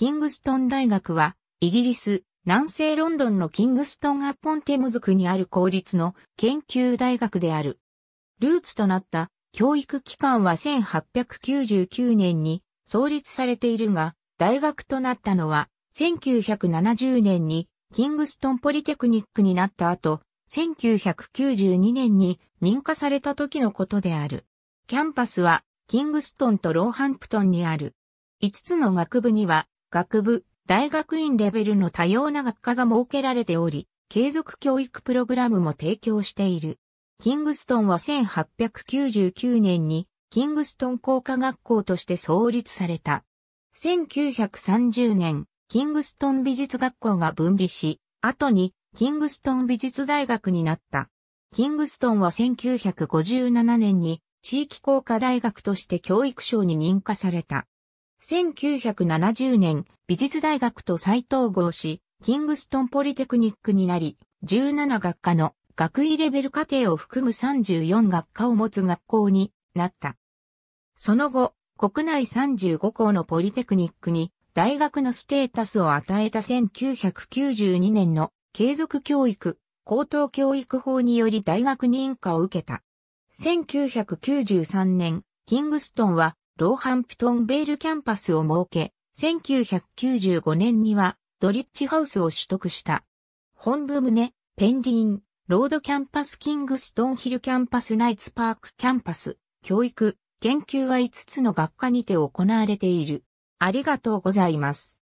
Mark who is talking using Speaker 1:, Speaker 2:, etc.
Speaker 1: キングストン大学は、イギリス、南西ロンドンのキングストンアッポンテムズ区にある公立の研究大学である。ルーツとなった教育機関は1899年に創立されているが、大学となったのは1970年にキングストンポリテクニックになった後、1992年に認可された時のことである。キャンパスはキングストンとローハンプトンにある。5つの学部には学部、大学院レベルの多様な学科が設けられており、継続教育プログラムも提供している。キングストンは1899年にキングストン工科学校として創立された。1930年、キングストン美術学校が分離し、後にキングストン美術大学になった。キングストンは1957年に地域工科大学として教育省に認可された。1970年、美術大学と再統合し、キングストンポリテクニックになり、17学科の学位レベル課程を含む34学科を持つ学校になった。その後、国内35校のポリテクニックに大学のステータスを与えた1992年の継続教育、高等教育法により大学認可を受けた。1993年、キングストンはローハンプトンベールキャンパスを設け、1995年にはドリッジハウスを取得した。本部棟、ペンディン、ロードキャンパスキングストンヒルキャンパスナイツパークキャンパス、教育、研究は5つの学科にて行われている。ありがとうございます。